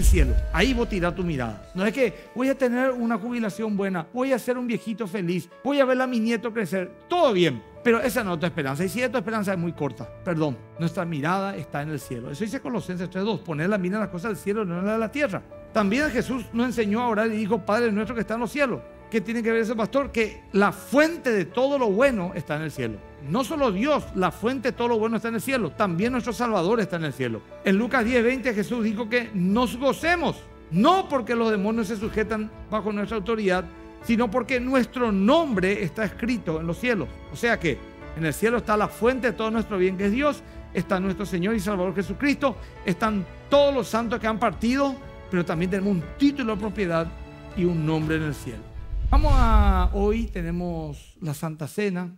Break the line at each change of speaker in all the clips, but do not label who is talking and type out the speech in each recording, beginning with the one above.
el cielo. Ahí vos tu mirada. No es que voy a tener una jubilación buena, voy a ser un viejito feliz, voy a ver a mi nieto crecer. Todo bien, pero esa no es tu esperanza. Y si es tu esperanza es muy corta, perdón, nuestra mirada está en el cielo. Eso dice Colosenses 3.2, poner la mirada en las cosas del cielo, no en la de la tierra. También Jesús nos enseñó a orar y dijo, Padre nuestro que está en los cielos. ¿Qué tiene que ver ese pastor? Que la fuente de todo lo bueno está en el cielo. No solo Dios, la fuente de todo lo bueno está en el cielo. También nuestro Salvador está en el cielo. En Lucas 10, 20 Jesús dijo que nos gocemos. No porque los demonios se sujetan bajo nuestra autoridad, sino porque nuestro nombre está escrito en los cielos. O sea que en el cielo está la fuente de todo nuestro bien, que es Dios. Está nuestro Señor y Salvador Jesucristo. Están todos los santos que han partido. Pero también tenemos un título de propiedad y un nombre en el cielo. Vamos a, hoy tenemos la Santa Cena,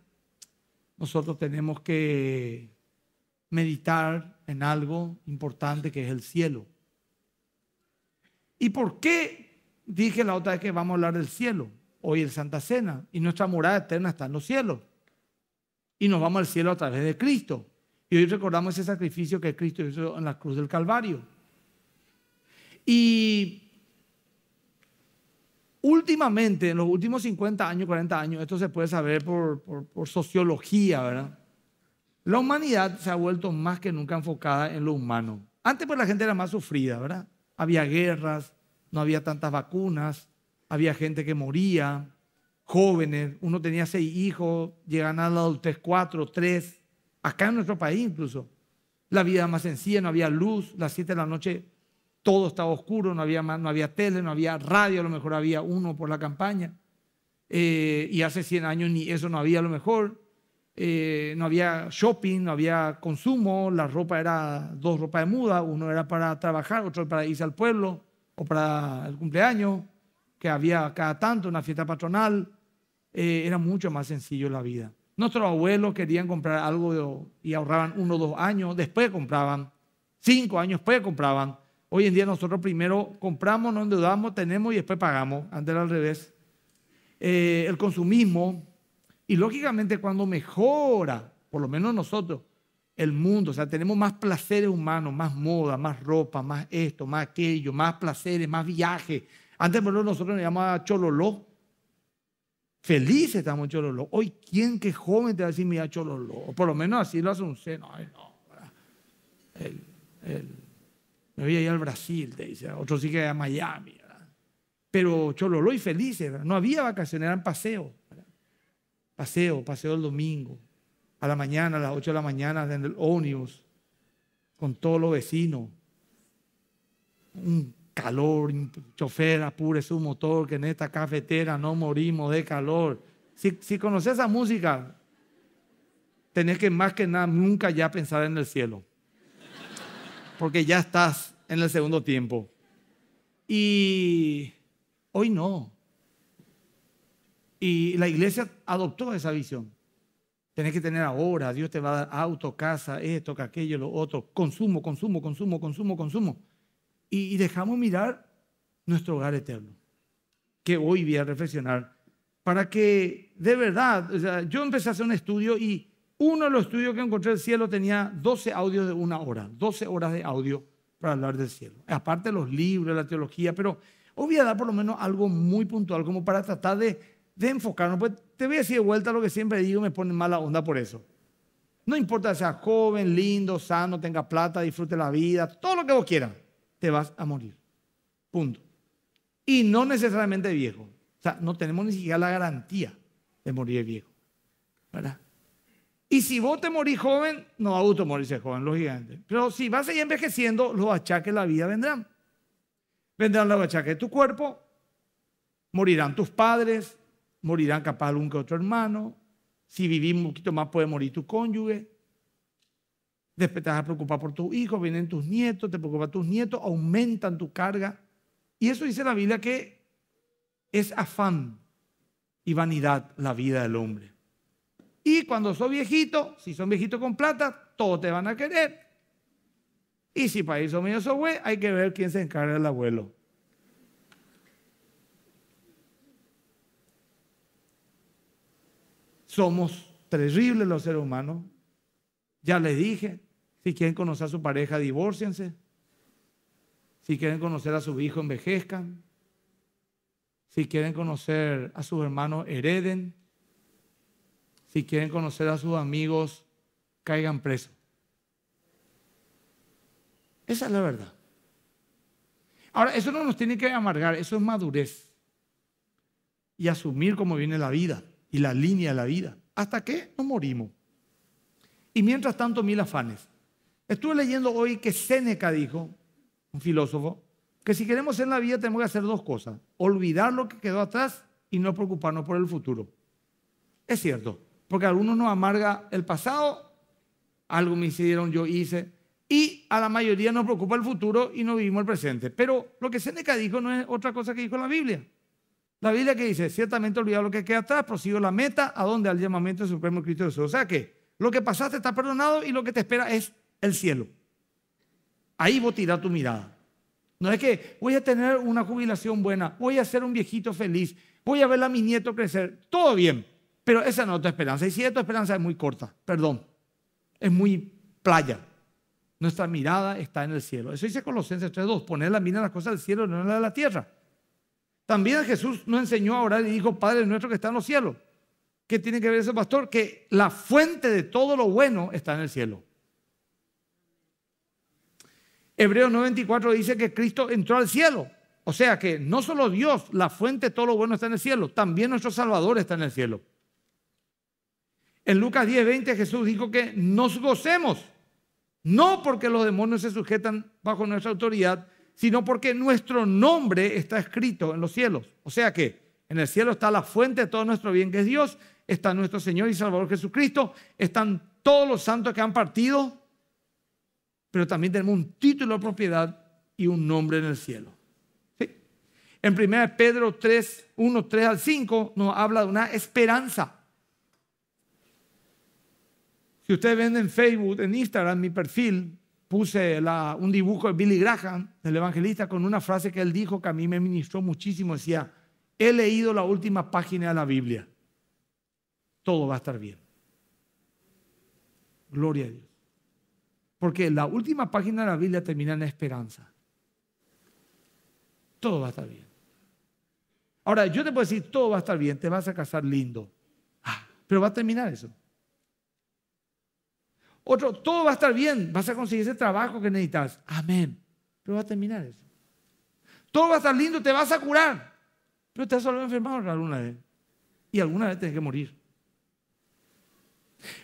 nosotros tenemos que meditar en algo importante que es el cielo. ¿Y por qué dije la otra vez que vamos a hablar del cielo? Hoy es Santa Cena y nuestra morada eterna está en los cielos. Y nos vamos al cielo a través de Cristo. Y hoy recordamos ese sacrificio que Cristo hizo en la cruz del Calvario. Y Últimamente, en los últimos 50 años, 40 años, esto se puede saber por, sociología, ¿verdad? La humanidad se ha vuelto más que nunca enfocada en lo humano. Antes pues la gente era más sufrida, ¿verdad? Había guerras, no había tantas vacunas, había gente que moría, jóvenes, uno tenía seis hijos, llegan a la tres, cuatro, tres, acá en nuestro país incluso. La vida más sencilla, no había luz, las siete de la noche todo estaba oscuro, no había, no había tele, no había radio, a lo mejor había uno por la campaña. Eh, y hace 100 años ni eso no había a lo mejor. Eh, no había shopping, no había consumo, la ropa era dos ropas de muda, uno era para trabajar, otro para irse al pueblo o para el cumpleaños, que había cada tanto una fiesta patronal. Eh, era mucho más sencillo la vida. Nuestros abuelos querían comprar algo y ahorraban uno o dos años, después compraban, cinco años después compraban, Hoy en día nosotros primero compramos, nos endeudamos, tenemos y después pagamos. Antes era al revés. Eh, el consumismo. Y lógicamente cuando mejora, por lo menos nosotros, el mundo, o sea, tenemos más placeres humanos, más moda, más ropa, más esto, más aquello, más placeres, más viajes. Antes, por nosotros nos llamaba Chololó. Felices estamos en Chololó. Hoy, ¿quién que joven te va a decir, mira, Chololó? O por lo menos así lo hace un seno. no. el, me a ir al Brasil, Otro sí que a Miami. Pero Chololo y feliz, ¿verdad? No había vacaciones, eran paseos. Paseo, paseo el domingo. A la mañana, a las 8 de la mañana, en el ómnibus. Con todos los vecinos. Un calor, chofer apure su motor, que en esta cafetera no morimos de calor. Si, si conoces esa música, tenés que más que nada nunca ya pensar en el cielo porque ya estás en el segundo tiempo. Y hoy no. Y la iglesia adoptó esa visión. Tenés que tener ahora, Dios te va a dar auto, casa, esto, aquello, lo otro, consumo, consumo, consumo, consumo, consumo. Y, dejamos mirar nuestro hogar eterno, que hoy voy a reflexionar, para que de verdad, yo empecé a hacer un estudio y uno de los estudios que encontré del cielo tenía 12 audios de una hora, 12 horas de audio para hablar del cielo. Aparte de los libros, la teología, pero os voy a dar por lo menos algo muy puntual, como para tratar de, enfocarnos. Pues te voy a decir de vuelta lo que siempre digo, me pone mala onda por eso. No importa si seas joven, lindo, sano, tenga plata, disfrute la vida, todo lo que vos quieras, te vas a morir. Punto. Y no necesariamente viejo. O sea, no tenemos ni siquiera la garantía de morir viejo. ¿Verdad? Y si vos te morís joven, no a auto morirse joven, lógicamente. Pero si vas a ir envejeciendo, los achaques de la vida vendrán. Vendrán los achaques de tu cuerpo, morirán tus padres, morirán capaz algún que otro hermano. Si vivís un poquito más, puede morir tu cónyuge. Después te vas a preocupar por tus hijos, vienen tus nietos, te preocupan tus nietos, aumentan tu carga. Y eso dice la Biblia que es afán y vanidad la vida del hombre. Y cuando sos viejito, si son viejitos con plata, todos te van a querer. Y si país o medio sos güey, hay que ver quién se encarga del abuelo. Somos terribles los seres humanos. Ya les dije, si quieren conocer a su pareja, divórciense. Si quieren conocer a su hijo, envejezcan. Si quieren conocer a sus hermanos, hereden si quieren conocer a sus amigos, caigan presos. Esa es la verdad. Ahora, eso no nos tiene que amargar, eso es madurez. Y asumir cómo viene la vida y la línea de la vida. ¿Hasta que No morimos. Y mientras tanto, mil afanes. Estuve leyendo hoy que Séneca dijo, un filósofo, que si queremos en la vida tenemos que hacer dos cosas, olvidar lo que quedó atrás y no preocuparnos por el futuro. Es cierto, porque algunos nos amarga el pasado, algo me hicieron, yo hice, y a la mayoría nos preocupa el futuro y no vivimos el presente. Pero lo que Seneca dijo no es otra cosa que dijo la Biblia. La Biblia que dice, ciertamente olvidado lo que queda atrás, prosigo la meta, a donde al llamamiento del supremo Cristo Jesús. O sea que lo que pasaste está perdonado y lo que te espera es el cielo. Ahí vos tirás tu mirada. No es que voy a tener una jubilación buena, voy a ser un viejito feliz, voy a ver a mi nieto crecer, todo bien. Pero esa no es tu esperanza. Y si tu esperanza es muy corta, perdón, es muy playa. Nuestra mirada está en el cielo. Eso dice Colosenses 3.2, poner la mira en las cosas del cielo, no en la de la tierra. También Jesús nos enseñó a orar y dijo, Padre nuestro que está en los cielos. ¿Qué tiene que ver ese pastor? Que la fuente de todo lo bueno está en el cielo. Hebreos 94 dice que Cristo entró al cielo. O sea que no solo Dios, la fuente de todo lo bueno está en el cielo, también nuestro Salvador está en el cielo. En Lucas 10:20 Jesús dijo que nos gocemos, no porque los demonios se sujetan bajo nuestra autoridad, sino porque nuestro nombre está escrito en los cielos. O sea que en el cielo está la fuente de todo nuestro bien, que es Dios, está nuestro Señor y Salvador Jesucristo, están todos los santos que han partido, pero también tenemos un título de propiedad y un nombre en el cielo. En 1 Pedro 3, 1, 3 al 5 nos habla de una esperanza si ustedes ven en Facebook, en Instagram, mi perfil, puse un dibujo de Billy Graham, del evangelista, con una frase que él dijo que a mí me ministró muchísimo. Decía, he leído la última página de la Biblia. Todo va a estar bien. Gloria a Dios. Porque la última página de la Biblia termina en esperanza. Todo va a estar bien. Ahora, yo te puedo decir, todo va a estar bien, te vas a casar lindo. Ah, pero va a terminar eso. Otro, todo va a estar bien, vas a conseguir ese trabajo que necesitas. Amén. Pero va a terminar eso. Todo va a estar lindo, te vas a curar. Pero te vas a volver enfermado alguna vez. Y alguna vez tienes que morir.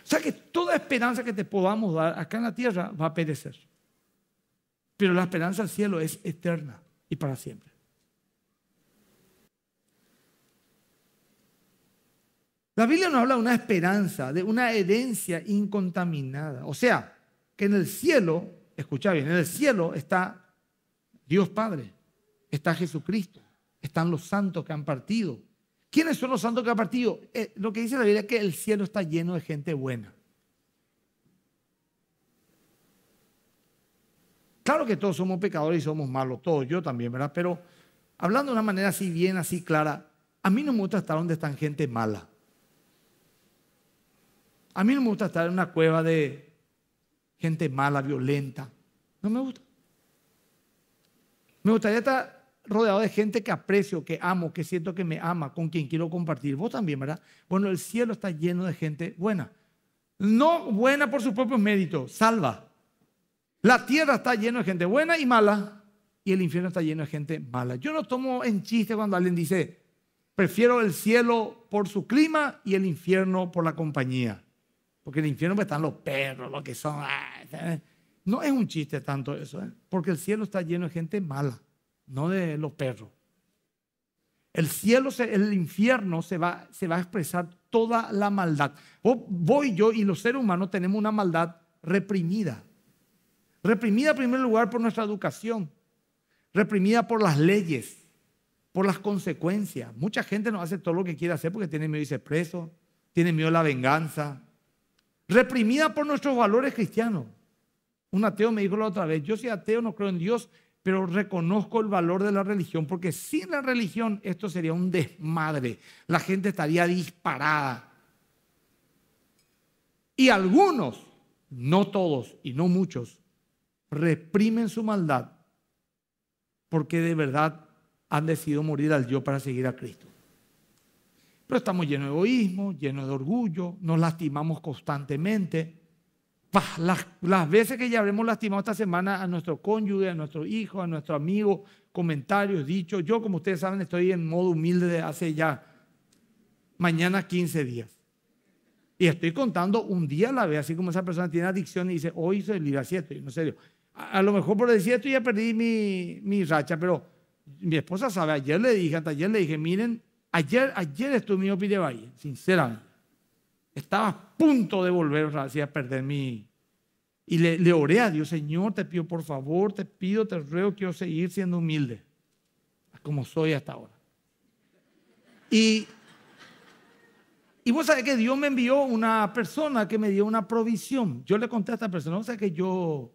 O sea que toda esperanza que te podamos dar acá en la tierra va a perecer. Pero la esperanza del cielo es eterna y para siempre. La Biblia nos habla de una esperanza, de una herencia incontaminada. O sea, que en el cielo, escucha bien, en el cielo está Dios Padre, está Jesucristo, están los santos que han partido. ¿Quiénes son los santos que han partido? Eh, lo que dice la Biblia es que el cielo está lleno de gente buena. Claro que todos somos pecadores y somos malos, todos yo también, ¿verdad? Pero hablando de una manera así bien, así clara, a mí no me gusta estar donde están gente mala. A mí no me gusta estar en una cueva de gente mala, violenta. No me gusta. Me gustaría estar rodeado de gente que aprecio, que amo, que siento que me ama, con quien quiero compartir. Vos también, ¿verdad? Bueno, el cielo está lleno de gente buena. No buena por sus propios méritos, salva. La tierra está llena de gente buena y mala, y el infierno está lleno de gente mala. Yo no tomo en chiste cuando alguien dice, prefiero el cielo por su clima y el infierno por la compañía. Porque el infierno están los perros, lo que son. Ah, no es un chiste tanto eso, ¿eh? porque el cielo está lleno de gente mala, no de los perros. El cielo, el infierno se va, se va a expresar toda la maldad. Voy yo y los seres humanos tenemos una maldad reprimida. Reprimida en primer lugar por nuestra educación, reprimida por las leyes, por las consecuencias. Mucha gente no hace todo lo que quiere hacer porque tiene miedo de irse preso, tiene miedo a la venganza, reprimida por nuestros valores cristianos. Un ateo me dijo la otra vez, yo soy ateo, no creo en Dios, pero reconozco el valor de la religión, porque sin la religión esto sería un desmadre, la gente estaría disparada. Y algunos, no todos y no muchos, reprimen su maldad porque de verdad han decidido morir al yo para seguir a Cristo. Pero estamos llenos de egoísmo, llenos de orgullo, nos lastimamos constantemente. Las, veces que ya habremos lastimado esta semana a nuestro cónyuge, a nuestro hijo, a nuestro amigo, comentarios, dichos. Yo, como ustedes saben, estoy en modo humilde hace ya mañana 15 días. Y estoy contando un día a la vez, así como esa persona tiene adicción y dice, hoy soy libre así estoy, no serio. A, lo mejor por decir esto ya perdí mi, mi racha, pero mi esposa sabe, ayer le dije, hasta ayer le dije, miren, Ayer, ayer estuve mío pide valle, sinceramente. Estaba a punto de volver así a perder mi... Y le, oré a Dios, Señor, te pido por favor, te pido, te ruego, quiero seguir siendo humilde, como soy hasta ahora. Y, y vos sabés que Dios me envió una persona que me dio una provisión. Yo le conté a esta persona, o sea que yo,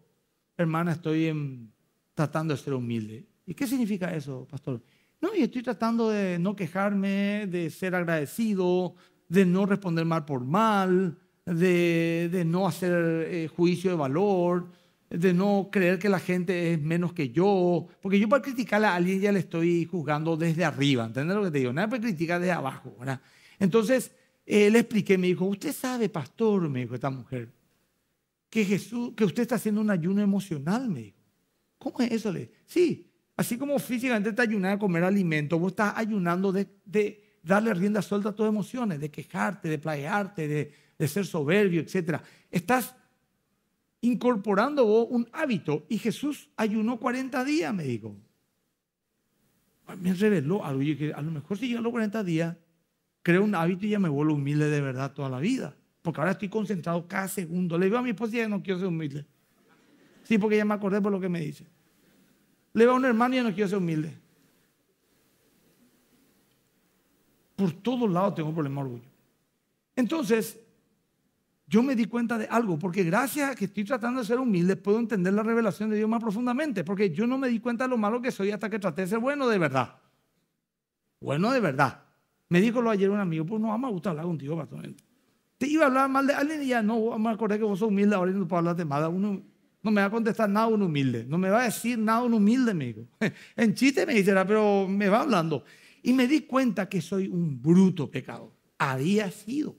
hermana, estoy tratando de ser humilde. ¿Y qué significa eso, pastor? No, y estoy tratando de no quejarme, de ser agradecido, de no responder mal por mal, de, de no hacer eh, juicio de valor, de no creer que la gente es menos que yo. Porque yo para criticar a alguien ya le estoy juzgando desde arriba, ¿entendés lo que te digo? Nadie puede criticar desde abajo, ¿verdad? Entonces, él eh, le expliqué, me dijo, usted sabe, pastor, me dijo esta mujer, que Jesús, que usted está haciendo un ayuno emocional, me dijo. ¿Cómo es eso? Le sí, Así como físicamente te ayunas a comer alimento, vos estás ayunando de, darle rienda suelta a tus emociones, de quejarte, de playarte, de, ser soberbio, etc. Estás incorporando vos un hábito. Y Jesús ayunó 40 días, me dijo. Me reveló algo. a lo mejor si yo a los 40 días, creo un hábito y ya me vuelvo humilde de verdad toda la vida. Porque ahora estoy concentrado cada segundo. Le digo a mi esposa, que no quiero ser humilde. Sí, porque ya me acordé por lo que me dice. Le va a un hermano y ya no quiero ser humilde. Por todos lados tengo problema de orgullo. Entonces, yo me di cuenta de algo, porque gracias a que estoy tratando de ser humilde, puedo entender la revelación de Dios más profundamente, porque yo no me di cuenta de lo malo que soy hasta que traté de ser bueno de verdad. Bueno de verdad. Me dijo lo ayer un amigo, pues no, vamos a gusta hablar contigo, pastor. Te iba a hablar mal de alguien y ya no, me acordé que vos sos humilde, ahora no puedo hablar de mal. Uno no me va a contestar nada un humilde. No me va a decir nada un humilde, amigo. En chiste me dijera, pero me va hablando. Y me di cuenta que soy un bruto pecado, Había sido.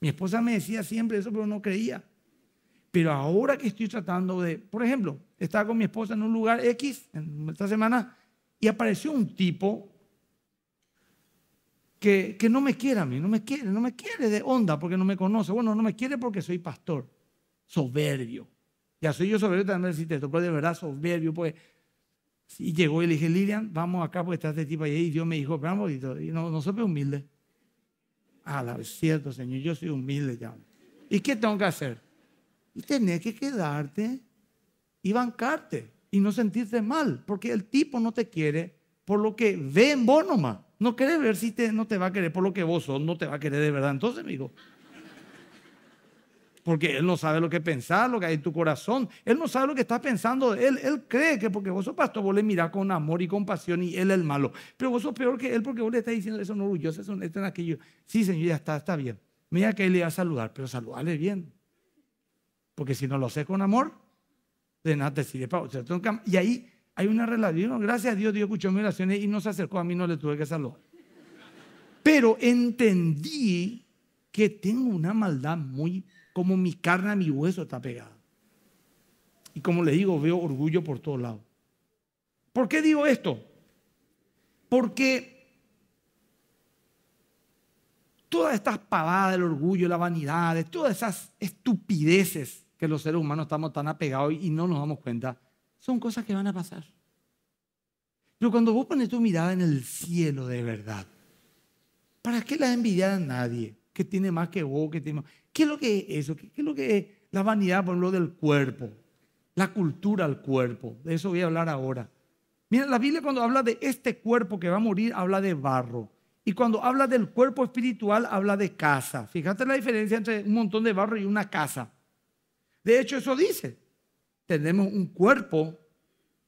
Mi esposa me decía siempre eso, pero no creía. Pero ahora que estoy tratando de, por ejemplo, estaba con mi esposa en un lugar X en esta semana y apareció un tipo que, que, no me quiere a mí, no me quiere, no me quiere de onda porque no me conoce. Bueno, no me quiere porque soy pastor, soberbio. Ya soy yo soberbio, también si te tocó de verdad soberbio, pues. Y llegó y le dije, Lilian, vamos acá porque está este tipo ahí. Y Dios me dijo, vamos, y no, no soy humilde. Ah, la es cierto, Señor, yo soy humilde ya. ¿Y qué tengo que hacer? Y tener que quedarte y bancarte y no sentirte mal, porque el tipo no te quiere por lo que ve en vos nomás. No quiere ver si te, no te va a querer por lo que vos sos, no te va a querer de verdad. Entonces, me dijo porque Él no sabe lo que pensar, lo que hay en tu corazón. Él no sabe lo que está pensando Él. Él cree que porque vos sos pastor, vos le mirás con amor y compasión y Él es el malo. Pero vos sos peor que Él porque vos le estás diciendo eso, no orgulloso, eso, esto, aquello. Sí, Señor, ya está, está bien. Mira que Él le va a saludar, pero salúdale bien. Porque si no lo haces con amor, de nada te sirve. Y ahí hay una relación. Gracias a Dios, Dios escuchó mis oraciones y no se acercó a mí, no le tuve que saludar. Pero entendí que tengo una maldad muy como mi carne a mi hueso está pegada. Y como les digo, veo orgullo por todos lados. ¿Por qué digo esto? Porque todas estas pavadas del orgullo, la vanidad, todas esas estupideces que los seres humanos estamos tan apegados y no nos damos cuenta, son cosas que van a pasar. Pero cuando vos pones tu mirada en el cielo de verdad, ¿para qué la envidiar a nadie? que tiene más que vos, que tiene más. ¿Qué es lo que es eso? ¿Qué, es lo que es la vanidad, por ejemplo, del cuerpo? La cultura al cuerpo. De eso voy a hablar ahora. Mira, la Biblia cuando habla de este cuerpo que va a morir, habla de barro. Y cuando habla del cuerpo espiritual, habla de casa. Fíjate la diferencia entre un montón de barro y una casa. De hecho, eso dice. Tenemos un cuerpo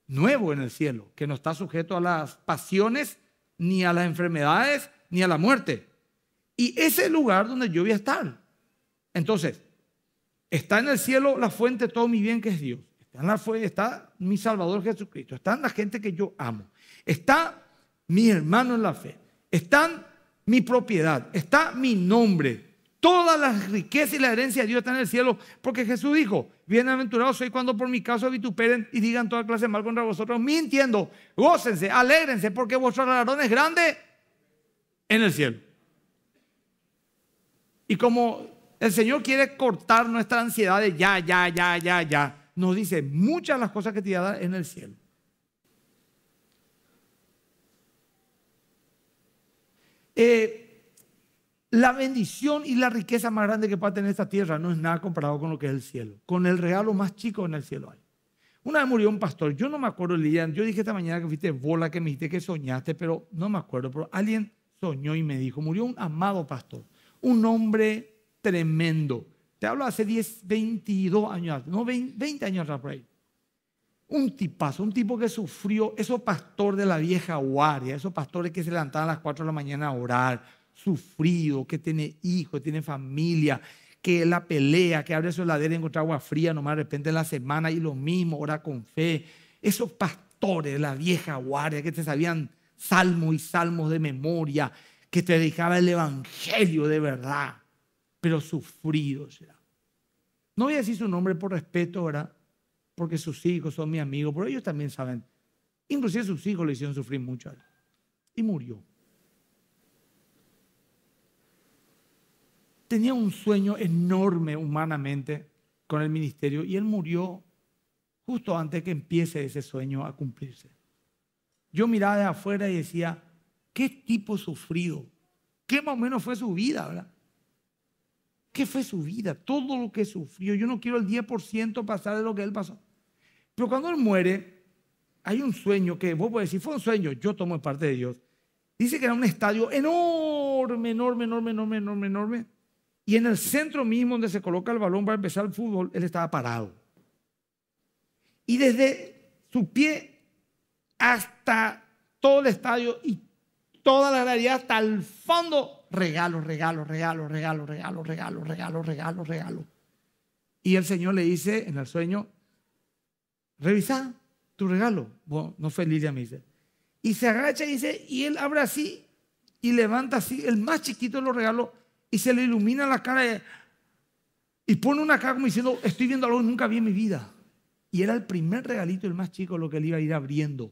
nuevo en el cielo, que no está sujeto a las pasiones, ni a las enfermedades, ni a la muerte. Y ese es el lugar donde yo voy a estar. Entonces, está en el cielo la fuente de todo mi bien que es Dios. Está, en la fuente, está mi Salvador Jesucristo. Está en la gente que yo amo. Está mi hermano en la fe. Están mi propiedad. Está mi nombre. Toda la riqueza y la herencia de Dios está en el cielo. Porque Jesús dijo, bienaventurado soy cuando por mi caso vituperen y digan toda clase de mal contra vosotros, mintiendo. Gócense, alégrense, porque vuestro ladrón es grande en el cielo. Y como el Señor quiere cortar nuestra ansiedad ya, ya, ya, ya, ya, nos dice muchas las cosas que te voy a dar en el cielo. Eh, la bendición y la riqueza más grande que puede tener esta tierra no es nada comparado con lo que es el cielo, con el regalo más chico en el cielo hay. Una vez murió un pastor, yo no me acuerdo, Lilian, yo dije esta mañana que fuiste bola, que me dijiste que soñaste, pero no me acuerdo, pero alguien soñó y me dijo, murió un amado pastor un hombre tremendo. Te hablo hace 10, 22 años, no 20, años atrás Un tipazo, un tipo que sufrió, esos pastores de la vieja guardia, esos pastores que se levantaban a las 4 de la mañana a orar, sufrido, que tiene hijos, tiene familia, que la pelea, que abre su heladera y encuentra agua fría nomás de repente en la semana y lo mismo, ora con fe. Esos pastores de la vieja guardia que te sabían salmos y salmos de memoria, que te dejaba el Evangelio de verdad, pero sufrido. será. No voy a decir su nombre por respeto, ¿verdad? Porque sus hijos son mis amigos, pero ellos también saben. Inclusive sus hijos le hicieron sufrir mucho a él. Y murió. Tenía un sueño enorme humanamente con el ministerio y él murió justo antes que empiece ese sueño a cumplirse. Yo miraba de afuera y decía, Qué tipo sufrido. Qué más o menos fue su vida, ¿verdad? ¿Qué fue su vida? Todo lo que sufrió. Yo no quiero el 10% pasar de lo que él pasó. Pero cuando él muere, hay un sueño que vos podés decir, fue un sueño, yo tomo parte de Dios. Dice que era un estadio enorme, enorme, enorme, enorme, enorme, enorme. Y en el centro mismo donde se coloca el balón para empezar el fútbol, él estaba parado. Y desde su pie hasta todo el estadio y Toda la realidad hasta el fondo. Regalo, regalo, regalo, regalo, regalo, regalo, regalo, regalo, regalo. Y el Señor le dice en el sueño, revisa tu regalo. Bueno, no fue Lidia, me dice. Y se agacha y dice, y él abre así y levanta así el más chiquito de los regalos y se le ilumina la cara y pone una cara como diciendo, estoy viendo algo que nunca vi en mi vida. Y era el primer regalito, el más chico, lo que él iba a ir abriendo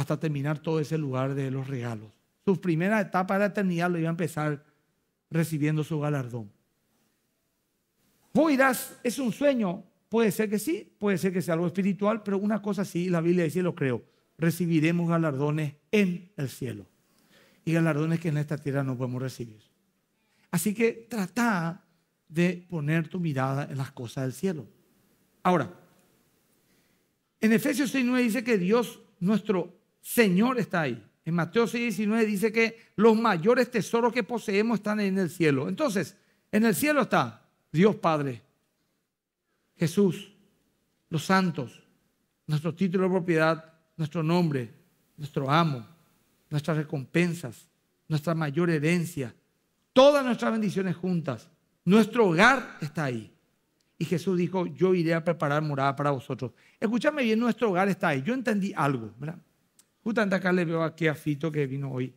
hasta terminar todo ese lugar de los regalos. Su primera etapa de eternidad lo iba a empezar recibiendo su galardón. Vos irás? es un sueño. Puede ser que sí, puede ser que sea algo espiritual, pero una cosa sí, la Biblia dice, lo creo, recibiremos galardones en el cielo. Y galardones que en esta tierra no podemos recibir. Así que trata de poner tu mirada en las cosas del cielo. Ahora, en Efesios 6.9 dice que Dios, nuestro Señor está ahí. En Mateo 6, 19 dice que los mayores tesoros que poseemos están en el cielo. Entonces, en el cielo está Dios Padre, Jesús, los santos, nuestro título de propiedad, nuestro nombre, nuestro amo, nuestras recompensas, nuestra mayor herencia, todas nuestras bendiciones juntas. Nuestro hogar está ahí. Y Jesús dijo, yo iré a preparar morada para vosotros. Escúchame bien, nuestro hogar está ahí. Yo entendí algo, ¿verdad? Justamente acá le veo aquí a Fito que vino hoy.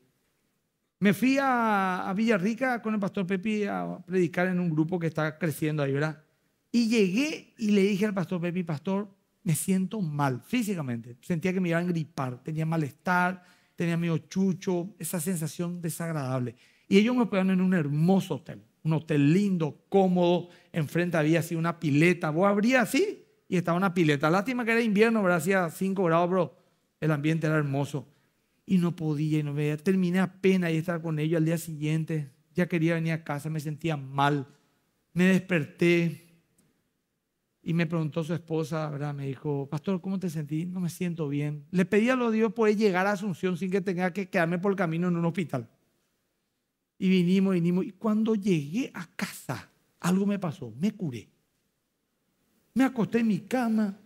Me fui a, a Villarrica con el pastor Pepi a predicar en un grupo que está creciendo ahí, ¿verdad? Y llegué y le dije al pastor Pepi, pastor, me siento mal físicamente. Sentía que me iban a gripar, tenía malestar, tenía medio chucho, esa sensación desagradable. Y ellos me pusieron en un hermoso hotel, un hotel lindo, cómodo, enfrente había así una pileta. Vos abrías así y estaba una pileta. Lástima que era invierno, ¿verdad? Hacía 5 grados, bro el ambiente era hermoso. Y no podía, y no veía. Terminé apenas y estar con ellos al día siguiente. Ya quería venir a casa, me sentía mal. Me desperté y me preguntó su esposa, ¿verdad? Me dijo, Pastor, ¿cómo te sentí? No me siento bien. Le pedí a los Dios poder llegar a Asunción sin que tenga que quedarme por el camino en un hospital. Y vinimos, vinimos. Y cuando llegué a casa, algo me pasó. Me curé. Me acosté en mi cama.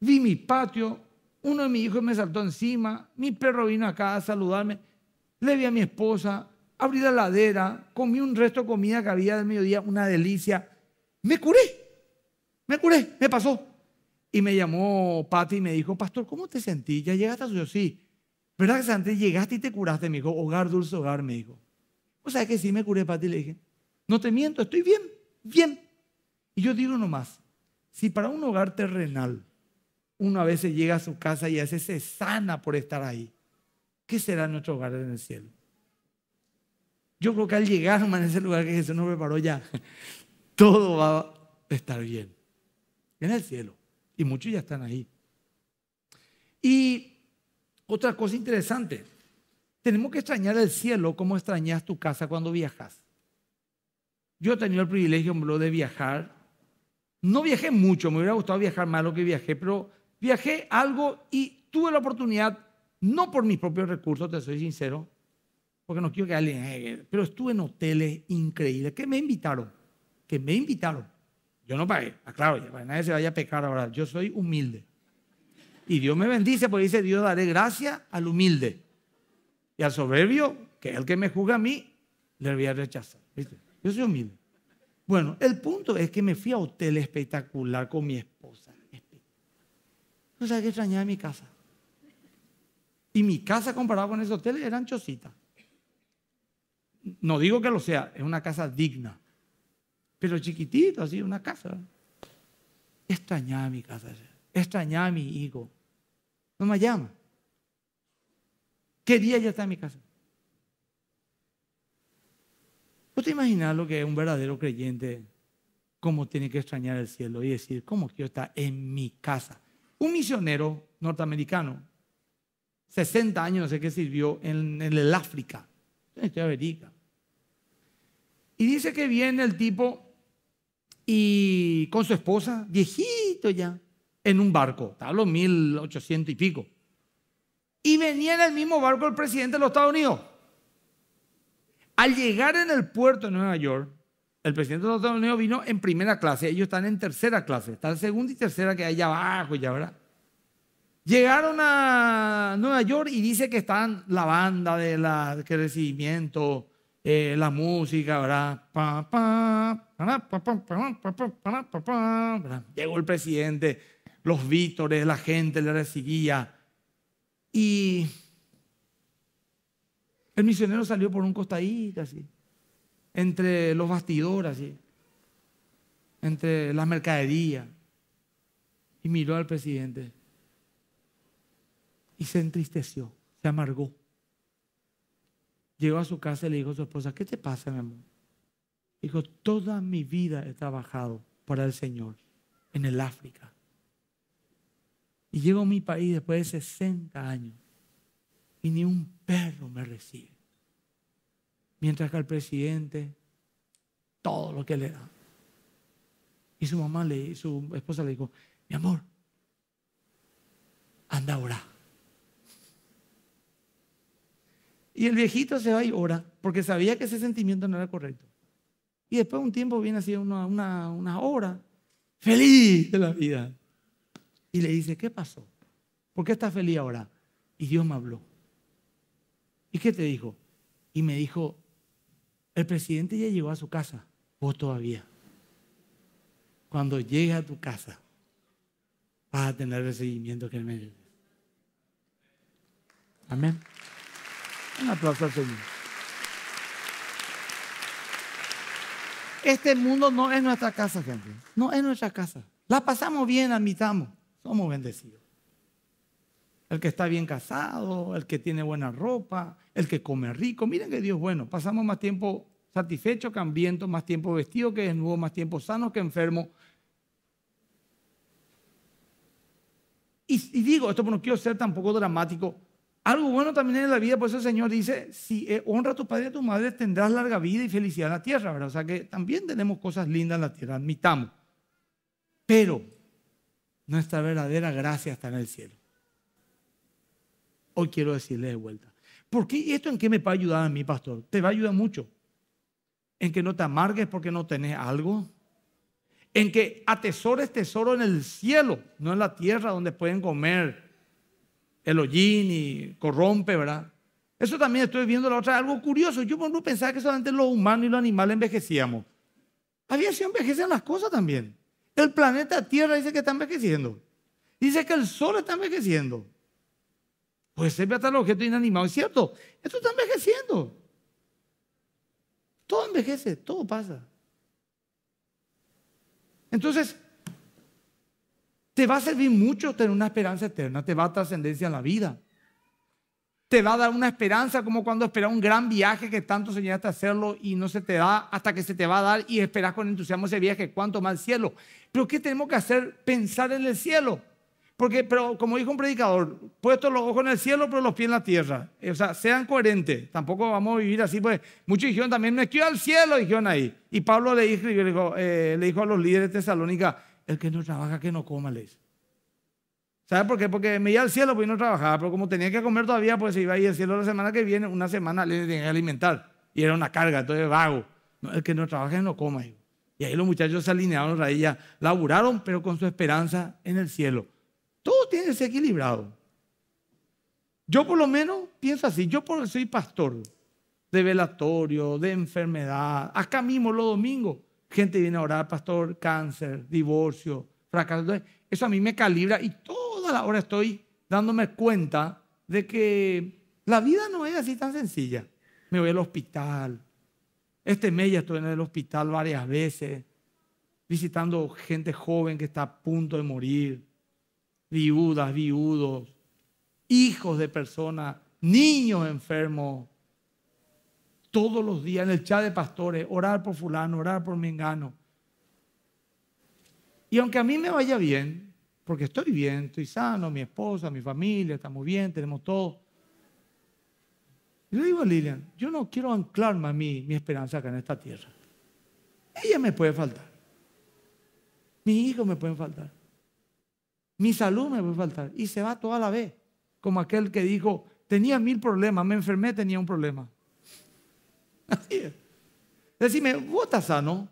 Vi mi patio, uno de mis hijos me saltó encima, mi perro vino acá a saludarme, le vi a mi esposa, abrí la ladera, comí un resto de comida que había del mediodía, una delicia. Me curé, me curé, me pasó. Y me llamó Pati y me dijo, pastor, ¿cómo te sentí? ¿Ya llegaste a su Sí. ¿Verdad que antes llegaste y te curaste? Me dijo, hogar, dulce hogar, me dijo. O sea que sí, me curé, Pati, le dije. No te miento, estoy bien, bien. Y yo digo nomás, si para un hogar terrenal uno a veces llega a su casa y a veces se sana por estar ahí. ¿Qué será nuestro hogar en el cielo? Yo creo que al llegar a ese lugar que Jesús nos preparó ya, todo va a estar bien. En el cielo. Y muchos ya están ahí. Y otra cosa interesante, tenemos que extrañar el cielo como extrañas tu casa cuando viajas. Yo he tenido el privilegio, de viajar. No viajé mucho, me hubiera gustado viajar más lo que viajé, pero viajé algo y tuve la oportunidad, no por mis propios recursos, te soy sincero, porque no quiero que alguien, eh, eh", pero estuve en hoteles increíbles que me invitaron, que me invitaron. Yo no pagué, aclaro, para que nadie se vaya a pecar ahora, yo soy humilde. Y Dios me bendice porque dice, Dios daré gracia al humilde. Y al soberbio, que es el que me juzga a mí, le voy a rechazar. Yo soy humilde. Bueno, el punto es que me fui a hotel espectacular con mi esposa no sabes que extrañaba mi casa. Y mi casa comparada con ese hotel era anchosita No digo que lo sea, es una casa digna. Pero chiquitito, así, una casa. Extrañaba mi casa, extrañaba mi hijo. No me llama. ¿Qué día ya está en mi casa? ¿Vos te lo que es un verdadero creyente? ¿Cómo tiene que extrañar el cielo y decir, cómo quiero estar está en mi casa? un misionero norteamericano, 60 años, no sé qué sirvió, en, el África, en Y dice que viene el tipo y con su esposa, viejito ya, en un barco, los 1800 y pico. Y venía en el mismo barco el presidente de los Estados Unidos. Al llegar en el puerto de Nueva York, el presidente de los Estados vino en primera clase, ellos están en tercera clase, están segunda y tercera que hay allá abajo, ya Llegaron a Nueva York y dice que están la banda de la recibimiento, la música, ¿verdad? Llegó el presidente, los vítores, la gente le recibía. Y el misionero salió por un costadito así entre los bastidores, entre las mercaderías. Y miró al presidente y se entristeció, se amargó. Llegó a su casa y le dijo a su esposa, ¿qué te pasa, mi amor? Dijo, toda mi vida he trabajado para el Señor en el África. Y llego a mi país después de 60 años y ni un perro me recibe. Mientras que al presidente, todo lo que le da. Y su mamá le, y su esposa le dijo, mi amor, anda a orar. Y el viejito se va y ora, porque sabía que ese sentimiento no era correcto. Y después de un tiempo viene así una, una, una hora, feliz de la vida. Y le dice, ¿qué pasó? ¿Por qué estás feliz ahora? Y Dios me habló. ¿Y qué te dijo? Y me dijo, el presidente ya llegó a su casa, vos todavía. Cuando llegue a tu casa, vas a tener el seguimiento que mereces. Amén. Un aplauso al Señor. Este mundo no es nuestra casa, gente. No es nuestra casa. La pasamos bien, admitamos. Somos bendecidos el que está bien casado, el que tiene buena ropa, el que come rico. Miren que Dios bueno. Pasamos más tiempo satisfecho que más tiempo vestido que desnudo, más tiempo sano que enfermo. Y, digo, esto no quiero ser tampoco dramático. Algo bueno también en la vida, por eso el Señor dice, si eh, honra a tu padre y a tu madre, tendrás larga vida y felicidad en la tierra, ¿verdad? O sea que también tenemos cosas lindas en la tierra, admitamos. Pero nuestra verdadera gracia está en el cielo. Hoy quiero decirles de vuelta. ¿Por qué? ¿Y esto en qué me va a ayudar a mí, pastor? Te va a ayudar mucho. En que no te amargues porque no tenés algo. En que atesores tesoro en el cielo, no en la tierra donde pueden comer el hollín y corrompe, ¿verdad? Eso también estoy viendo la otra, algo curioso. Yo no pensaba que solamente los humanos y los animales envejecíamos. Había sido envejecen las cosas también. El planeta Tierra dice que está envejeciendo. Dice que el sol está envejeciendo. Pues ser hasta el objeto inanimado. Es cierto, esto está envejeciendo. Todo envejece, todo pasa. Entonces, te va a servir mucho tener una esperanza eterna, te va a trascendencia en la vida. Te va a dar una esperanza como cuando esperas un gran viaje que tanto soñaste hacerlo y no se te da hasta que se te va a dar y esperas con entusiasmo ese viaje, cuánto más el cielo. Pero ¿qué tenemos que hacer? Pensar en el cielo. Porque, pero como dijo un predicador, puesto los ojos en el cielo, pero los pies en la tierra. Eh, o sea, sean coherentes. Tampoco vamos a vivir así, pues muchos dijeron también, me estoy al cielo, dijeron ahí. Y Pablo le dijo, eh, le dijo, a los líderes de Tesalónica, el que no trabaja, que no coma, les. ¿Sabes por qué? Porque me iba al cielo, pues no trabajaba, pero como tenía que comer todavía, pues se iba ahí ir al cielo la semana que viene, una semana le tenía que alimentar. Y era una carga, entonces vago. No, el que no trabaja, que no coma. Y ahí los muchachos se alinearon, ya laburaron, pero con su esperanza en el cielo. Todo tiene que ser equilibrado. Yo por lo menos pienso así. Yo por, soy pastor de velatorio, de enfermedad. Acá mismo los domingos, gente viene a orar, pastor, cáncer, divorcio, fracaso. Eso a mí me calibra y toda la hora estoy dándome cuenta de que la vida no es así tan sencilla. Me voy al hospital. Este mes ya estoy en el hospital varias veces, visitando gente joven que está a punto de morir viudas, viudos, hijos de personas, niños enfermos. Todos los días en el chat de pastores, orar por fulano, orar por mengano. Y aunque a mí me vaya bien, porque estoy bien, estoy sano, mi esposa, mi familia, estamos bien, tenemos todo. Y le digo a Lilian, yo no quiero anclarme a mí, mi esperanza acá en esta tierra. Ella me puede faltar. Mis hijos me pueden faltar mi salud me va a faltar. Y se va toda la vez, como aquel que dijo, tenía mil problemas, me enfermé, tenía un problema. Así es. Decime, vos estás sano,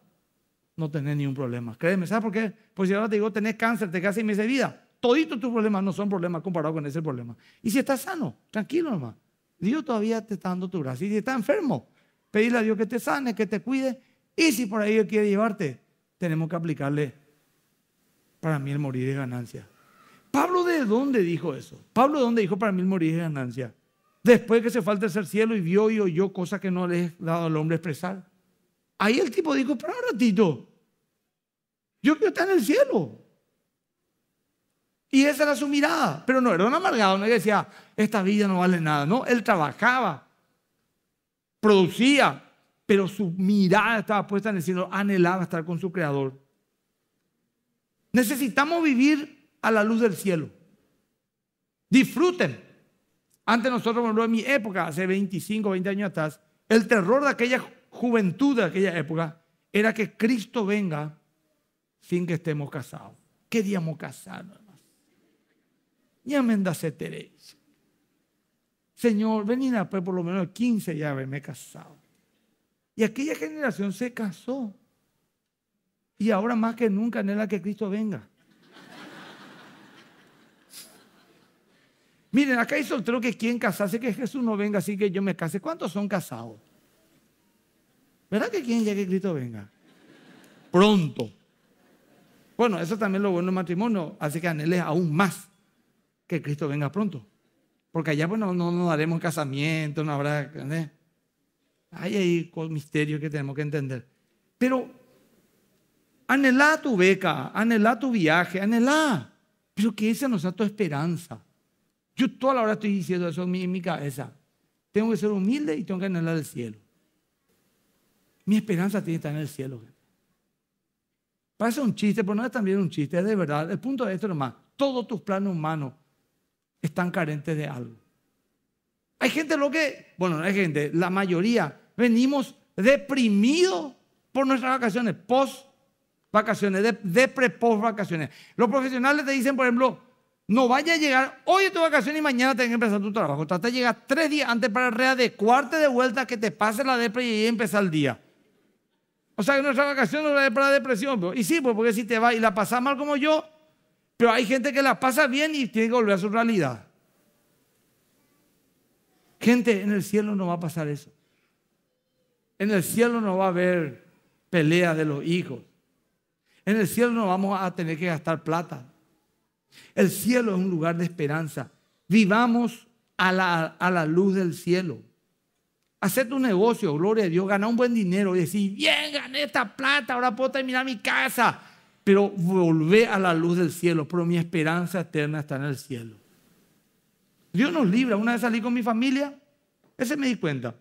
no tenés ningún problema. Créeme, ¿sabes por qué? Pues si ahora te digo, tenés cáncer, te casas y me vida. Toditos tus problemas no son problemas comparados con ese problema. Y si estás sano, tranquilo hermano, Dios todavía te está dando tu gracia. Y si estás enfermo, pedirle a Dios que te sane, que te cuide. Y si por ahí Dios quiere llevarte, tenemos que aplicarle para mí el morir de ganancia. ¿Pablo de dónde dijo eso? Pablo de dónde dijo para mí morir en ganancia. Después que se falta el cielo y vio y oyó cosas que no le he dado al hombre expresar. Ahí el tipo dijo, pero un ratito, yo quiero estar en el cielo. Y esa era su mirada. Pero no era un amargado, no decía, esta vida no vale nada. No, él trabajaba, producía, pero su mirada estaba puesta en el cielo, anhelaba estar con su creador. Necesitamos vivir a la luz del cielo. Disfruten. Antes nosotros, en mi época, hace 25, 20 años atrás, el terror de aquella juventud de aquella época era que Cristo venga sin que estemos casados. Queríamos casarnos. Ni se Teresa. Señor, venid a pues por lo menos 15 ya he casado. Y aquella generación se casó. Y ahora más que nunca anhela que Cristo venga. Miren, acá hay soltero que quieren casarse, que Jesús no venga así que yo me case. ¿Cuántos son casados? ¿Verdad que quieren ya que Cristo venga? Pronto. Bueno, eso también es lo bueno del matrimonio, hace que anhele aún más que Cristo venga pronto. Porque allá bueno no, nos daremos casamiento, no habrá... Hay ahí misterios que tenemos que entender. Pero anhelá tu beca, anhelá tu viaje, anhelá. Pero que esa nos da tu esperanza. Yo toda la hora estoy diciendo eso en mi, cabeza. Tengo que ser humilde y tengo que anhelar el cielo. Mi esperanza tiene que estar en el cielo. Parece un chiste, pero no es también un chiste, es de verdad. El punto de esto nomás, todos tus planes humanos están carentes de algo. Hay gente lo que, bueno, no hay gente, la mayoría venimos deprimidos por nuestras vacaciones, post vacaciones, de, de pre post vacaciones. Los profesionales te dicen, por ejemplo, no vaya a llegar hoy en tu vacación y mañana tenés que empezar tu trabajo. Trata de llegar tres días antes para readecuarte de vuelta, que te pase la depresión y empezar el día. O sea que nuestra vacación no es para la depresión. y sí, pues, porque si te va y la pasas mal como yo, pero hay gente que la pasa bien y tiene que volver a su realidad. Gente, en el cielo no va a pasar eso. En el cielo no va a haber pelea de los hijos. En el cielo no vamos a tener que gastar plata. El cielo es un lugar de esperanza. Vivamos a la, luz del cielo. Hacer tu negocio, gloria a Dios, ganar un buen dinero y decir, bien, gané esta plata, ahora puedo terminar mi casa. Pero volver a la luz del cielo, pero mi esperanza eterna está en el cielo. Dios nos libra. Una vez salí con mi familia, ese me di cuenta.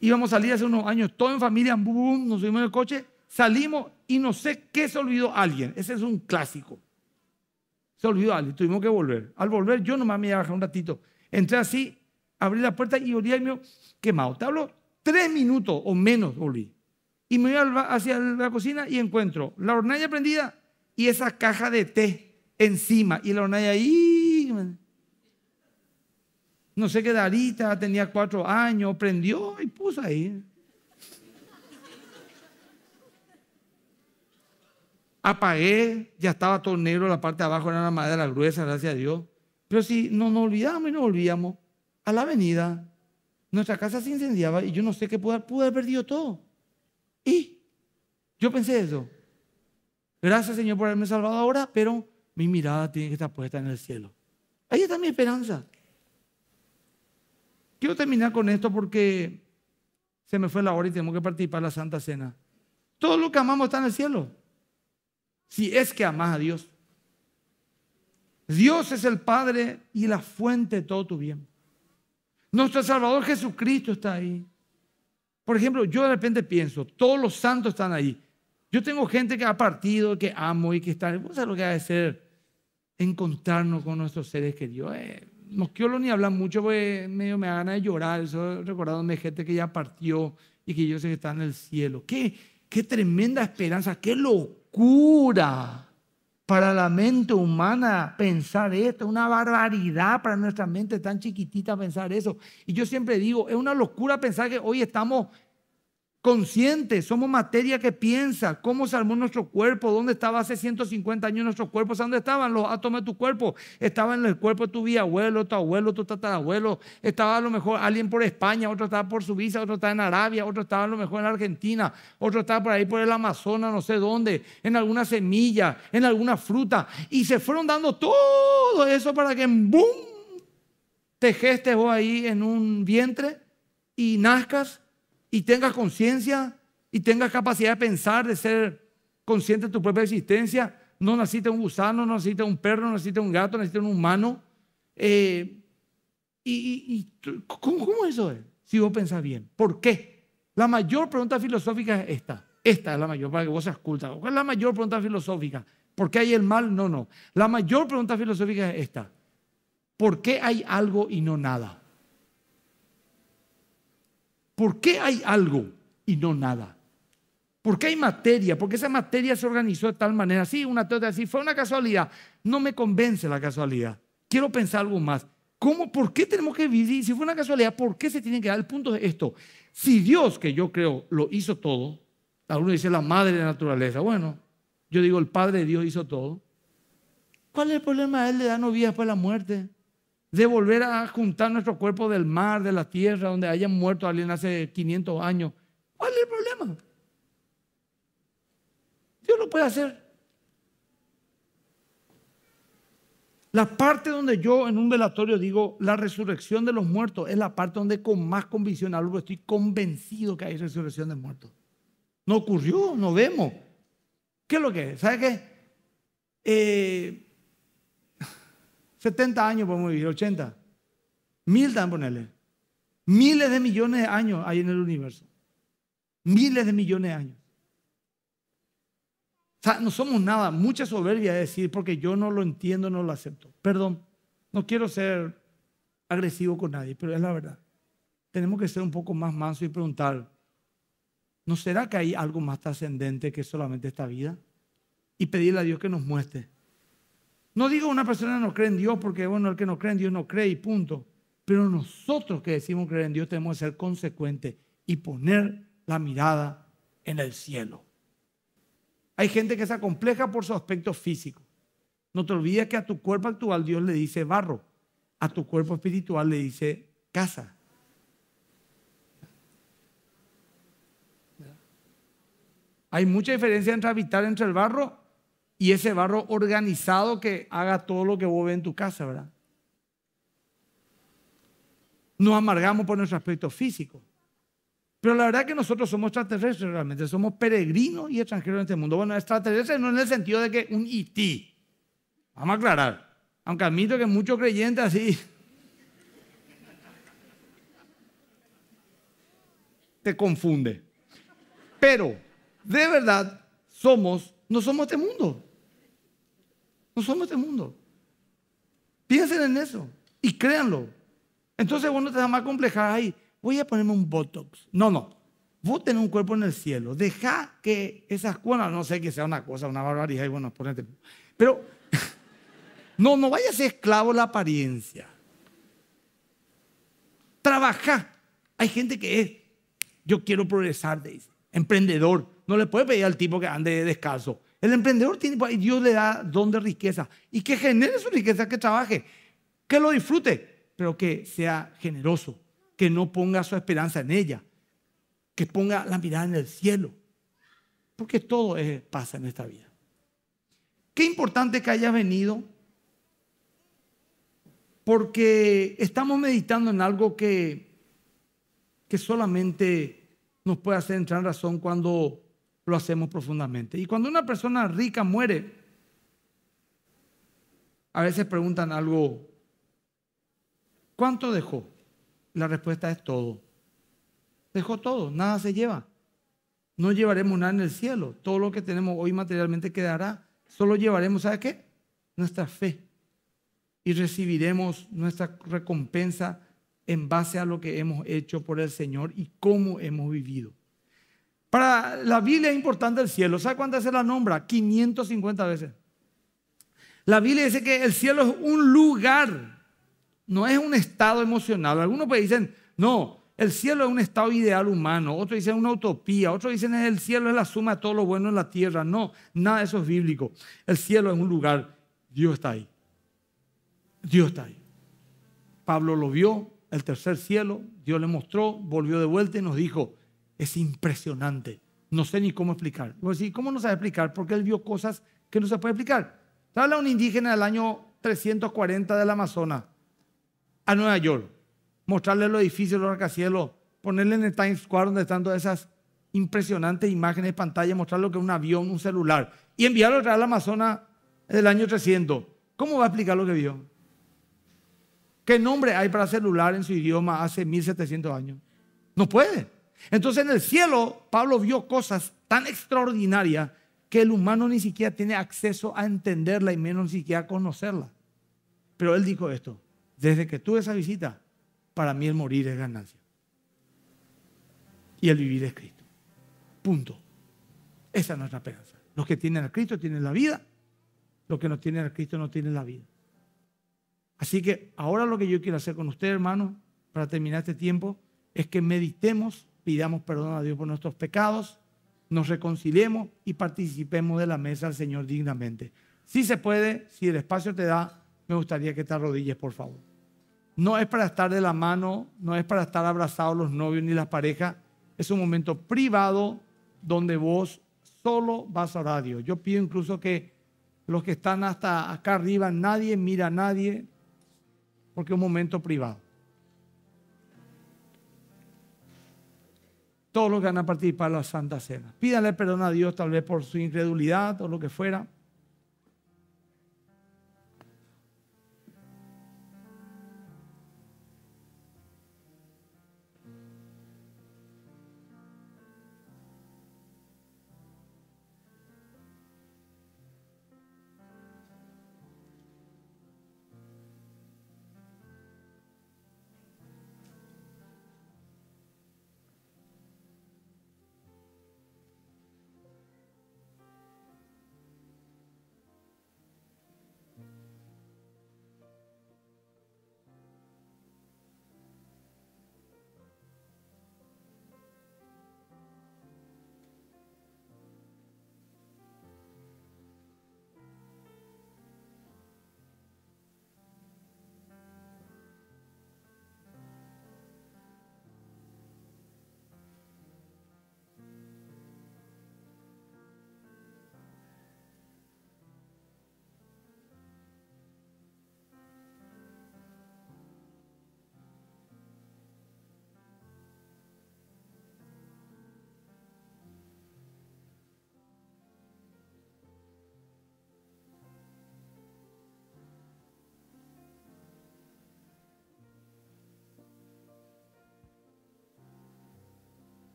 Íbamos a salir hace unos años, todo en familia, boom, nos subimos en el coche, salimos y no sé qué se olvidó alguien. Ese es un clásico. Se olvidó alguien, tuvimos que volver. Al volver yo nomás me iba a bajar un ratito. Entré así, abrí la puerta y olía me dijo, quemado. Te hablo tres minutos o menos, volví Y me voy hacia la cocina y encuentro la hornalla prendida y esa caja de té encima. Y la hornalla ahí. No sé qué Darita tenía cuatro años, prendió y puso ahí. apagué, eh, ya estaba todo negro, la parte de abajo era una madera gruesa, gracias a Dios. Pero si no nos olvidamos y nos volvíamos a la avenida, nuestra casa se incendiaba y yo no sé qué pude, haber perdido todo. Y yo pensé eso. Gracias Señor por haberme salvado ahora, pero mi mirada tiene que estar puesta en el cielo. Ahí está mi esperanza. Quiero terminar con esto porque se me fue la hora y tenemos que participar en la Santa Cena. Todo lo que amamos está en el cielo si es que amas a Dios. Dios es el Padre y la fuente de todo tu bien. Nuestro Salvador Jesucristo está ahí. Por ejemplo, yo de repente pienso, todos los santos están ahí. Yo tengo gente que ha partido, que amo y que está. ¿Cómo sabés lo que ha de ser encontrarnos con nuestros seres queridos? Eh, no quiero ni hablar mucho porque medio me ganas de llorar. Eso recordándome gente que ya partió y que yo sé que está en el cielo. Qué, qué tremenda esperanza, qué lo locura para la mente humana pensar esto, una barbaridad para nuestra mente tan chiquitita pensar eso. Y yo siempre digo, es una locura pensar que hoy estamos conscientes, somos materia que piensa, cómo se armó nuestro cuerpo, dónde estaba hace 150 años nuestro cuerpo, dónde estaban los átomos de tu cuerpo, estaba en el cuerpo de tu abuelo, tu abuelo, tu tatarabuelo, estaba a lo mejor alguien por España, otro estaba por Suiza, otro estaba en Arabia, otro estaba a lo mejor en Argentina, otro estaba por ahí por el Amazonas, no sé dónde, en alguna semilla, en alguna fruta, y se fueron dando todo eso para que en boom te gestes vos ahí en un vientre y nazcas y tengas conciencia y tengas capacidad de pensar, de ser consciente de tu propia existencia. No naciste un gusano, no naciste un perro, no naciste un gato, no naciste un humano. Eh, y, ¿cómo, ¿cómo, eso es? Eh? Si vos pensás bien. ¿Por qué? La mayor pregunta filosófica es esta. Esta es la mayor, para que vos seas culta. ¿Cuál es la mayor pregunta filosófica? ¿Por qué hay el mal? No, no. La mayor pregunta filosófica es esta. ¿Por qué hay algo y no nada? ¿Por qué hay algo y no nada? ¿Por qué hay materia? ¿Por qué esa materia se organizó de tal manera. Sí, una teoría así. Fue una casualidad. No me convence la casualidad. Quiero pensar algo más. ¿Cómo? ¿Por qué tenemos que vivir? Si fue una casualidad, ¿por qué se tiene que dar? El punto de esto. Si Dios, que yo creo, lo hizo todo, algunos dicen la madre de la naturaleza. Bueno, yo digo, el Padre de Dios hizo todo. ¿Cuál es el problema él le da novia después de la muerte? de volver a juntar nuestro cuerpo del mar, de la tierra, donde hayan muerto alguien hace 500 años. ¿Cuál es el problema? Dios lo puede hacer. La parte donde yo en un velatorio digo la resurrección de los muertos es la parte donde con más convicción algo estoy convencido que hay resurrección de muertos. No ocurrió, no vemos. ¿Qué es lo que es? ¿Sabe qué? Eh, 70 años podemos vivir, 80. Mil tamponeles. Miles de millones de años hay en el universo. Miles de millones de años. O sea, no somos nada. Mucha soberbia es decir, porque yo no lo entiendo, no lo acepto. Perdón, no quiero ser agresivo con nadie, pero es la verdad. Tenemos que ser un poco más manso y preguntar, ¿no será que hay algo más trascendente que solamente esta vida? Y pedirle a Dios que nos muestre. No digo una persona no cree en Dios porque, bueno, el que no cree en Dios no cree y punto. Pero nosotros que decimos creer en Dios tenemos que ser consecuentes y poner la mirada en el cielo. Hay gente que se acompleja por su aspecto físico. No te olvides que a tu cuerpo actual Dios le dice barro, a tu cuerpo espiritual le dice casa. Hay mucha diferencia entre habitar entre el barro y ese barro organizado que haga todo lo que vos en tu casa, ¿verdad? Nos amargamos por nuestro aspecto físico. Pero la verdad es que nosotros somos extraterrestres realmente, somos peregrinos y extranjeros en este mundo. Bueno, extraterrestres no en el sentido de que un IT. E Vamos a aclarar. Aunque admito que muchos creyentes así te confunde. Pero, de verdad, somos, no somos este mundo. No somos de este mundo. Piensen en eso y créanlo. Entonces uno te da más compleja. Ay, voy a ponerme un Botox. No, no. Vos tenés un cuerpo en el cielo. Deja que esas cosas, no sé que sea una cosa, una barbaridad, y bueno, ponete. Pero no, no vayas a ser esclavo la apariencia. Trabaja. Hay gente que es, yo quiero progresar, emprendedor. No le puede pedir al tipo que ande descalzo. El emprendedor tiene, y Dios le da don de riqueza y que genere su riqueza, que trabaje, que lo disfrute, pero que sea generoso, que no ponga su esperanza en ella, que ponga la mirada en el cielo, porque todo pasa en esta vida. Qué importante que haya venido, porque estamos meditando en algo que, que solamente nos puede hacer entrar en razón cuando lo hacemos profundamente. Y cuando una persona rica muere, a veces preguntan algo, ¿cuánto dejó? La respuesta es todo. Dejó todo, nada se lleva. No llevaremos nada en el cielo. Todo lo que tenemos hoy materialmente quedará. Solo llevaremos, ¿sabe qué? Nuestra fe. Y recibiremos nuestra recompensa en base a lo que hemos hecho por el Señor y cómo hemos vivido. Para la Biblia es importante el cielo. ¿Sabe cuántas veces la nombra? 550 veces. La Biblia dice que el cielo es un lugar, no es un estado emocional. Algunos pues dicen, no, el cielo es un estado ideal humano. Otros dicen una utopía. Otros dicen el cielo es la suma de todo lo bueno en la tierra. No, nada de eso es bíblico. El cielo es un lugar. Dios está ahí. Dios está ahí. Pablo lo vio, el tercer cielo, Dios le mostró, volvió de vuelta y nos dijo, es impresionante. No sé ni cómo explicar. Pues ¿cómo no sabe explicar? Porque él vio cosas que no se puede explicar. Trae a un indígena del año 340 del Amazonas a Nueva York, mostrarle los edificios, los arcacielos, ponerle en el Times Square donde están todas esas impresionantes imágenes de pantalla, mostrarle lo que es un avión, un celular, y enviarlo otra al Amazonas del año 300. ¿Cómo va a explicar lo que vio? ¿Qué nombre hay para celular en su idioma hace 1700 años? No puede. Entonces en el cielo Pablo vio cosas tan extraordinarias que el humano ni siquiera tiene acceso a entenderla y menos ni siquiera a conocerla. Pero él dijo esto, desde que tuve esa visita, para mí el morir es ganancia. Y el vivir es Cristo. Punto. Esa es nuestra esperanza. Los que tienen a Cristo tienen la vida. Los que no tienen a Cristo no tienen la vida. Así que ahora lo que yo quiero hacer con usted, hermano, para terminar este tiempo, es que meditemos pidamos perdón a Dios por nuestros pecados, nos reconciliemos y participemos de la mesa del Señor dignamente. Si se puede, si el espacio te da, me gustaría que te arrodilles, por favor. No es para estar de la mano, no es para estar abrazados los novios ni las parejas. Es un momento privado donde vos solo vas a orar a Dios. Yo pido incluso que los que están hasta acá arriba, nadie mira a nadie, porque es un momento privado. todos los que van a participar en la Santa Cena. Pídanle perdón a Dios tal vez por su incredulidad o lo que fuera.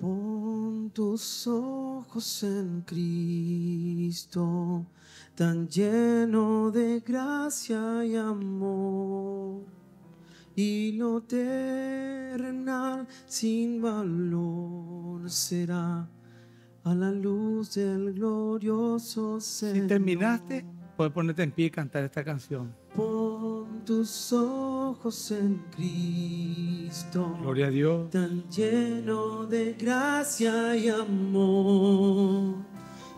Pon tus ojos en Cristo, tan lleno de gracia y amor, y lo terrenal sin valor será a la luz del glorioso Señor. Si
terminaste, ...puedes ponerte en pie y cantar esta canción.
Pon tus ojos en Cristo. Gloria
a Dios. Tan
lleno de gracia y amor.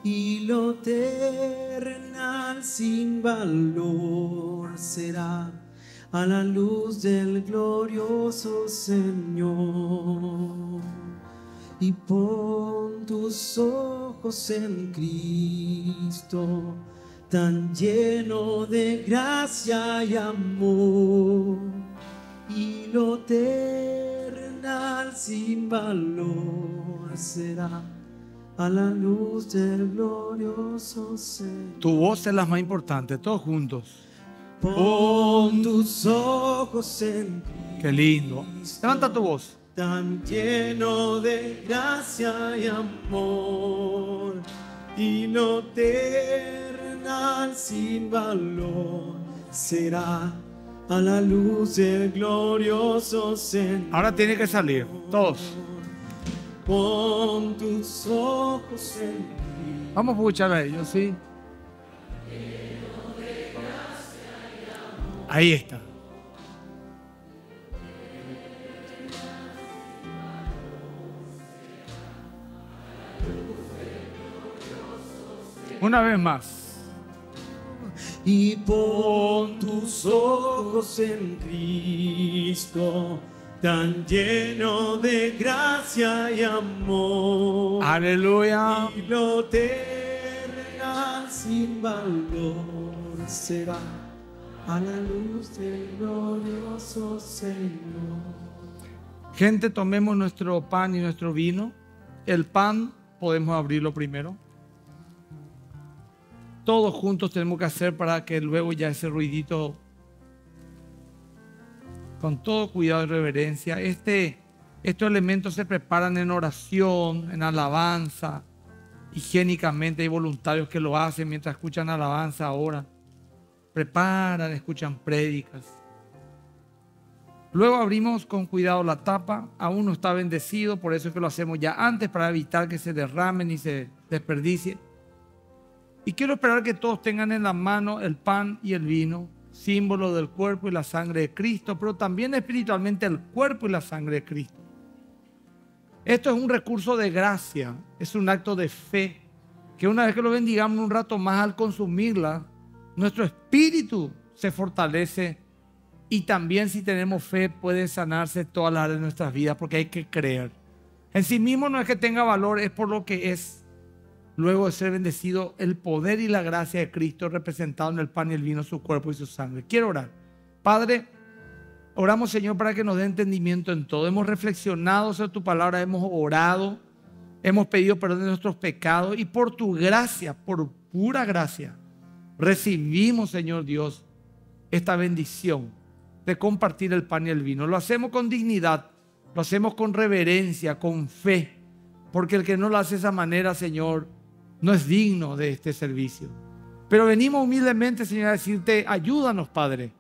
Y lo terrenal sin valor será a la luz del glorioso Señor. Y pon tus ojos en Cristo tan lleno de gracia y amor, y lo eternal sin valor será a la luz del glorioso Señor.
Tu voz es la más importante, todos juntos. Pon tus ojos en Qué lindo. Levanta tu voz. Tan lleno de
gracia y amor y lo te sin valor será a la luz
del glorioso Señor. Ahora tiene que salir, todos. Pon tus ojos en Vamos a escuchar a ellos, ¿sí? Ahí está. Una vez más y pon tus ojos en
Cristo, tan lleno de gracia y amor. Aleluya. Y lo sin valor será a la luz del glorioso
Señor. Gente, tomemos nuestro pan y nuestro vino. El pan podemos abrirlo primero todos juntos tenemos que hacer para que luego ya ese ruidito, con todo cuidado y reverencia, este, estos elementos se preparan en oración, en alabanza, higiénicamente. Hay voluntarios que lo hacen mientras escuchan alabanza ahora. Preparan, escuchan prédicas. Luego abrimos con cuidado la tapa. Aún no está bendecido, por eso es que lo hacemos ya antes para evitar que se derramen y se desperdicie y quiero esperar que todos tengan en las manos el pan y el vino, símbolo del cuerpo y la sangre de Cristo, pero también espiritualmente el cuerpo y la sangre de Cristo. Esto es un recurso de gracia, es un acto de fe, que una vez que lo bendigamos un rato más al consumirla, nuestro espíritu se fortalece y también si tenemos fe puede sanarse todas las áreas de nuestras vidas porque hay que creer. En sí mismo no es que tenga valor, es por lo que es luego de ser bendecido, el poder y la gracia de Cristo representado en el pan y el vino, su cuerpo y su sangre. Quiero orar. Padre, oramos Señor para que nos dé entendimiento en todo. Hemos reflexionado sobre tu palabra, hemos orado, hemos pedido perdón de nuestros pecados y por tu gracia, por pura gracia, recibimos Señor Dios esta bendición de compartir el pan y el vino. Lo hacemos con dignidad, lo hacemos con reverencia, con fe, porque el que no lo hace de esa manera, Señor, no es digno de este servicio. Pero venimos humildemente, Señor, a decirte, ayúdanos, Padre.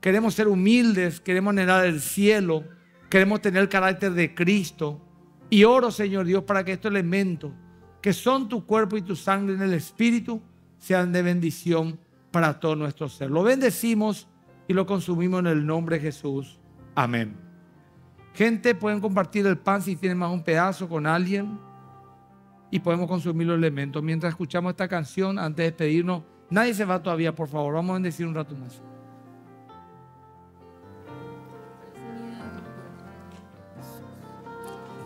Queremos ser humildes, queremos anhelar el cielo, queremos tener el carácter de Cristo. Y oro, Señor Dios, para que estos elementos, que son tu cuerpo y tu sangre en el Espíritu, sean de bendición para todo nuestro ser. Lo bendecimos y lo consumimos en el nombre de Jesús. Amén. Gente, pueden compartir el pan si tienen más un pedazo con alguien y podemos consumir los elementos. Mientras escuchamos esta canción, antes de despedirnos, nadie se va todavía, por favor, vamos a bendecir un rato más.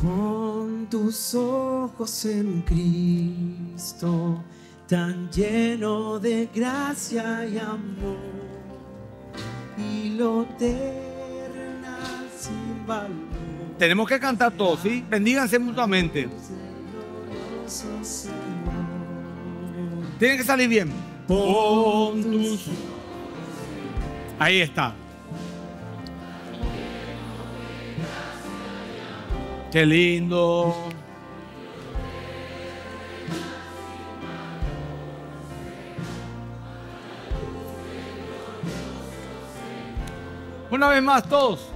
Pon tus
ojos en Cristo, tan lleno de gracia y amor, y lo terna sin valor.
Tenemos que cantar todos, ¿sí? Bendíganse mutuamente. Tiene que salir bien. Ahí está. Qué lindo. Una vez más, todos.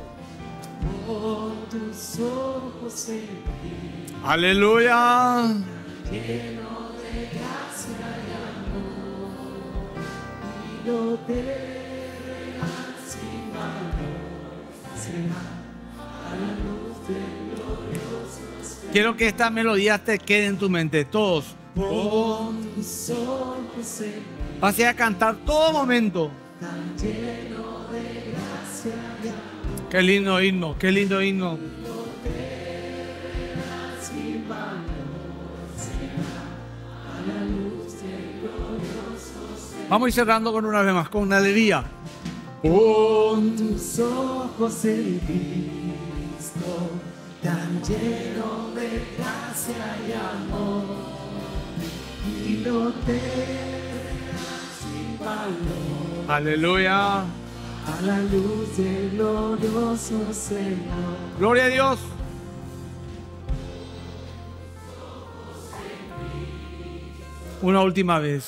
Aleluya lleno
de gracia y amor,
y no te sin valor,
a la luz de glorioso. Quiero
que esta melodía te quede en tu mente, todos. Pon Pase a cantar todo momento. Tan lleno
de gracia y
Qué lindo himno, qué lindo himno. Vamos a ir cerrando con una vez más, con una alegría. Con tus ojos en Cristo, tan lleno de gracia
y amor, y no te sin valor.
Aleluya. A la luz del glorioso Señor. Gloria a Dios. Una última vez.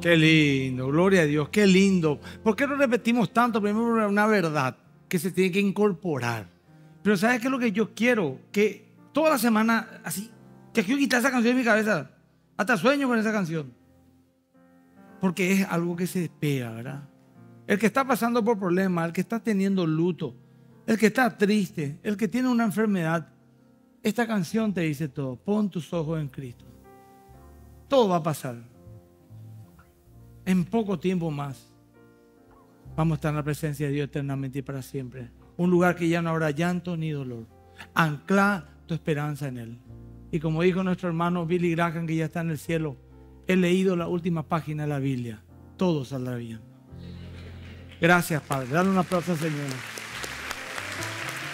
Qué lindo, gloria a Dios, qué lindo. ¿Por qué lo repetimos tanto? Primero, una verdad que se tiene que incorporar. Pero ¿sabes qué es lo que yo quiero? Que toda la semana, así, que quiero quitar esa canción de mi cabeza. Hasta sueño con esa canción. Porque es algo que se despega ¿verdad? El que está pasando por problemas, el que está teniendo luto, el que está triste, el que tiene una enfermedad, esta canción te dice todo. Pon tus ojos en Cristo. Todo va a pasar en poco tiempo más vamos a estar en la presencia de Dios eternamente y para siempre. Un lugar que ya no habrá llanto ni dolor. Ancla tu esperanza en Él. Y como dijo nuestro hermano Billy Graham, que ya está en el cielo, he leído la última página de la Biblia. Todo saldrá bien. Gracias, Padre. Dale una aplauso al Señor.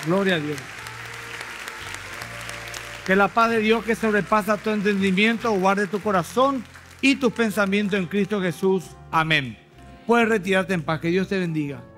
Gloria a Dios. Que la paz de Dios que sobrepasa tu entendimiento guarde tu corazón y tus pensamientos en Cristo Jesús. Amén. Puedes retirarte en paz. Que Dios te bendiga.